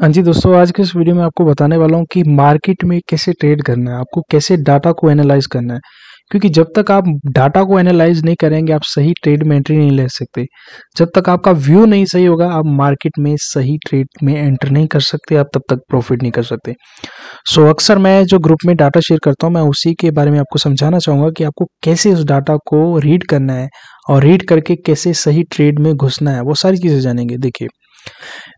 हाँ जी दोस्तों आज के इस वीडियो में आपको बताने वाला हूँ कि मार्केट में कैसे ट्रेड करना है आपको कैसे डाटा को एनालाइज करना है क्योंकि जब तक आप डाटा को एनालाइज नहीं करेंगे आप सही ट्रेड में एंट्री नहीं ले सकते जब तक आपका व्यू नहीं सही होगा आप मार्केट में सही ट्रेड में एंट्री नहीं कर सकते आप तब तक प्रॉफिट नहीं कर सकते सो अक्सर मैं जो ग्रुप में डाटा शेयर करता हूँ मैं उसी के बारे में आपको समझाना चाहूँगा कि आपको कैसे उस डाटा को रीड करना है और रीड करके कैसे सही ट्रेड में घुसना है वो सारी चीज़ें जानेंगे देखिए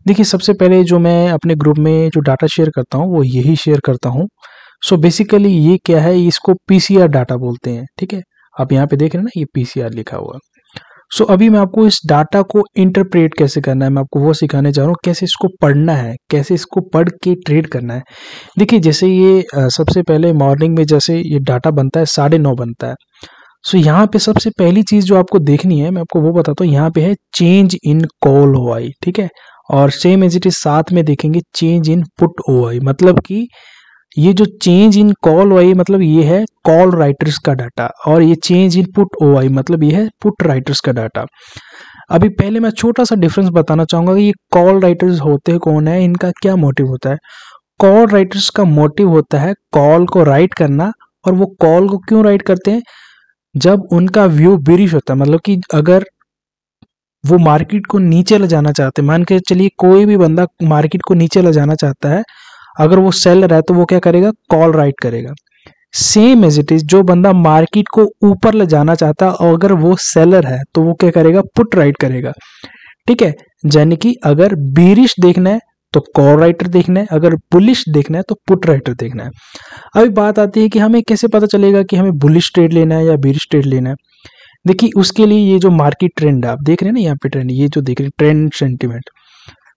देखिए सबसे पहले जो मैं अपने ग्रुप में जो डाटा शेयर करता हूँ वो यही शेयर करता हूँ सो बेसिकली ये क्या है इसको पीसीआर डाटा बोलते हैं ठीक है आप यहाँ पे देख रहे हैं ना ये पीसीआर लिखा हुआ सो so, अभी मैं आपको इस डाटा को इंटरप्रेट कैसे करना है मैं आपको वो सिखाने जा रहा हूँ कैसे इसको पढ़ना है कैसे इसको पढ़ के ट्रेड करना है देखिए जैसे ये सबसे पहले मॉर्निंग में जैसे ये डाटा बनता है साढ़े नौ बनता है सो यहाँ पे सबसे पहली चीज़ जो आपको देखनी है मैं आपको वो बताता हूँ यहाँ पे है चेंज इन कॉल ओ ठीक है और सेम एज इट इज साथ में देखेंगे चेंज इन पुट ओ आई मतलब कि ये जो चेंज इन कॉल ओ मतलब ये है कॉल राइटर्स का डाटा और ये चेंज इन पुट ओ मतलब ये है पुट राइटर्स का डाटा अभी पहले मैं छोटा सा डिफरेंस बताना चाहूंगा कि ये कॉल राइटर्स होते कौन है इनका क्या मोटिव होता है कॉल राइटर्स का मोटिव होता है कॉल को राइट करना और वो कॉल को क्यों राइट करते हैं जब उनका व्यू बिरिश होता है मतलब कि अगर वो मार्केट को नीचे ले जाना चाहते हैं मान के चलिए कोई भी बंदा मार्केट को नीचे ले जाना चाहता है अगर वो सेलर है तो वो क्या करेगा कॉल राइट करेगा सेम एज इट इज जो बंदा मार्केट को ऊपर ले जाना चाहता है और अगर वो सेलर है तो वो क्या करेगा पुट राइट करेगा ठीक है यानी कि अगर बीरिश देखना है तो कॉर राइटर देखना है अगर बुलिश देखना है तो पुट राइटर देखना है अभी बात आती है कि हमें कैसे पता चलेगा कि हमें बुलिश ट्रेड लेना है या बिरिश ट्रेड लेना है देखिए उसके लिए ये जो मार्केट ट्रेंड है आप देख रहे हैं ना यहाँ पे ट्रेंड ये जो देख रहे हैं ट्रेंड सेंटिमेंट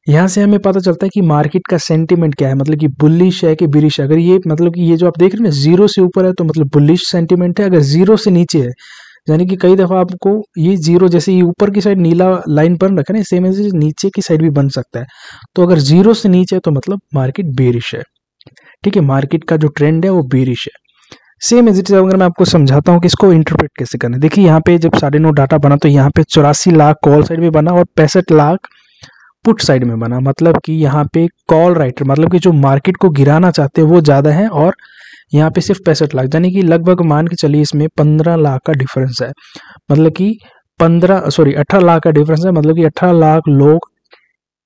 यहाँ से हमें पता चलता है कि मार्केट का सेंटिमेंट क्या है मतलब कि बुलिश है कि बिरिश है अगर ये मतलब कि ये जो आप देख रहे हैं ना जीरो से ऊपर है तो मतलब बुलिश सेंटिमेंट है अगर जीरो से नीचे है यानी कि कई दफ़ा आपको ये जीरो जैसे ये ऊपर की साइड नीला लाइन बन रखा ना सेम एज नीचे की साइड भी बन सकता है तो अगर जीरो से नीचे तो मतलब मार्केट बेरिश है ठीक है मार्केट का जो ट्रेंड है वो बेरिश है सेम एज इट इज अगर मैं आपको समझाता हूँ कि इसको इंटरप्रेट कैसे करना है देखिए यहाँ पे जब साढ़े नौ डाटा बना तो यहाँ पे चौरासी लाख कॉल साइड में बना और पैंसठ लाख पुट साइड में बना मतलब कि यहाँ पे कॉल राइटर मतलब कि जो मार्केट को गिराना चाहते हैं वो ज़्यादा है और यहाँ पे सिर्फ पैंसठ लाख यानी कि लगभग मान के चलिए इसमें पंद्रह लाख का डिफरेंस है मतलब कि पंद्रह सॉरी अठारह लाख का डिफरेंस है मतलब कि अठारह लाख लोग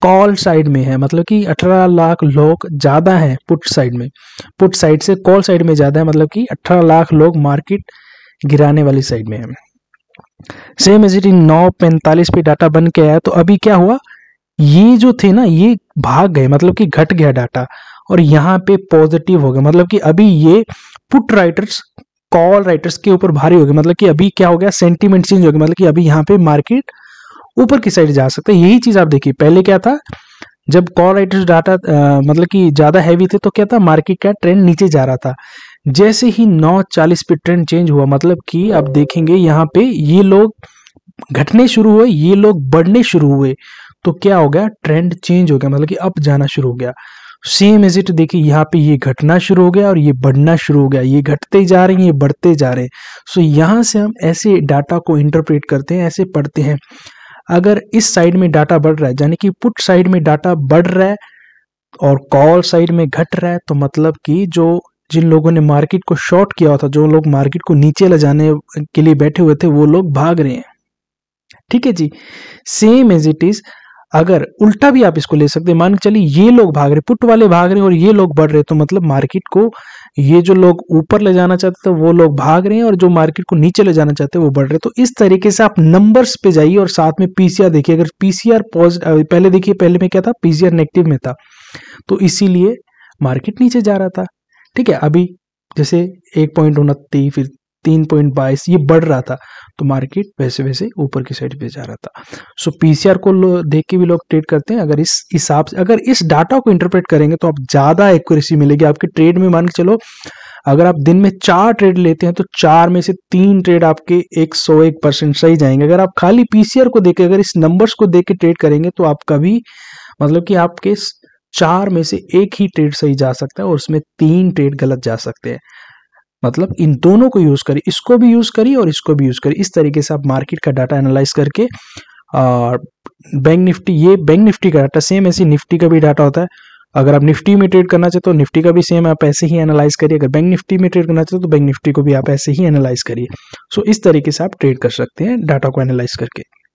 कॉल साइड में है मतलब कि अठारह लाख लोग ज़्यादा हैं पुट साइड में पुट साइड से कॉल साइड में ज़्यादा है मतलब कि अठारह लाख लोग मार्केट गिराने वाली साइड में है सेम एज इट इन नौ पैंतालीस पे डाटा बन के आया तो अभी क्या हुआ ये जो थे ना ये भाग गए मतलब कि घट गया डाटा और यहाँ पे पॉजिटिव हो गया मतलब कि अभी ये पुट राइटर्स कॉल राइटर्स के ऊपर भारी हो गया मतलब कि अभी क्या हो गया सेंटीमेंट चेंज हो गया मतलब कि अभी यहाँ पे मार्केट ऊपर की साइड जा सकता है यही चीज आप देखिए पहले क्या था जब कॉल राइटर्स डाटा मतलब कि ज़्यादा हैवी थे तो क्या था मार्केट का ट्रेंड नीचे जा रहा था जैसे ही 940 पे ट्रेंड चेंज हुआ मतलब कि आप देखेंगे यहाँ पे ये लोग घटने शुरू हुए ये लोग बढ़ने शुरू हुए तो क्या हो गया ट्रेंड चेंज हो गया मतलब कि अप जाना शुरू हो गया सेम एज इट देखिए यहाँ पे ये घटना शुरू हो गया और ये बढ़ना शुरू हो गया ये घटते जा रहे हैं ये बढ़ते जा रहे हैं सो यहाँ से हम ऐसे डाटा को इंटरप्रेट करते हैं ऐसे पढ़ते हैं अगर इस साइड में डाटा बढ़ रहा है यानी कि पुट साइड में डाटा बढ़ रहा है और कॉल साइड में घट रहा है तो मतलब कि जो जिन लोगों ने मार्केट को शॉर्ट किया था जो लोग मार्केट को नीचे ले जाने के लिए बैठे हुए थे वो लोग भाग रहे हैं ठीक है जी सेम एज इट इज़ अगर उल्टा भी आप इसको ले सकते हैं मान के चलिए ये लोग भाग रहे पुट वाले भाग रहे हैं और ये लोग बढ़ रहे तो मतलब मार्केट को ये जो लोग ऊपर ले जाना चाहते थे वो लोग भाग रहे हैं और जो मार्केट को नीचे ले जाना चाहते हैं वो बढ़ रहे तो इस तरीके से आप नंबर्स पे जाइए और साथ में पीसीआर देखिए अगर पीसीआर पॉजिटिव पहले देखिए पहले में क्या था पीसीआर नेगेटिव में था तो इसीलिए मार्केट नीचे जा रहा था ठीक है अभी जैसे एक पॉइंट उनतीस फिर तीन पॉइंट बाईस ये बढ़ रहा था तो मार्केट वैसे वैसे ऊपर की साइड पे जा रहा था सो so, पीसीआर को देख के भी लोग ट्रेड करते हैं अगर इस हिसाब से अगर इस डाटा को इंटरप्रेट करेंगे तो आप ज़्यादा एक्यूरेसी मिलेगी आपके ट्रेड में मान के चलो अगर आप दिन में चार ट्रेड लेते हैं तो चार में से तीन ट्रेड आपके एक सौ एक परसेंट सही जाएंगे अगर आप खाली पीसीआर को देखें अगर इस नंबर्स को देख के ट्रेड करेंगे तो आपका भी मतलब कि आपके चार में से एक ही ट्रेड सही जा सकता है और उसमें तीन ट्रेड गलत जा सकते हैं मतलब इन दोनों को यूज़ करिए इसको भी यूज़ करिए और इसको भी यूज़ करिए इस तरीके से आप मार्केट का डाटा एनालाइज करके और बैंक निफ्टी ये बैंक निफ्टी का डाटा सेम ऐसी निफ्टी का भी डाटा होता है अगर आप निफ्टी में ट्रेड करना चाहते हो तो निफ्टी का भी सेम आप ऐसे ही एनालाइज करिए अगर बैंक निफ्टी में ट्रेड करना चाहते हो तो बैंक निफ्टी को भी आप ऐसे ही एनालाइज करिए सो इस तरीके से आप ट्रेड कर सकते हैं डाटा को एनालाइज करके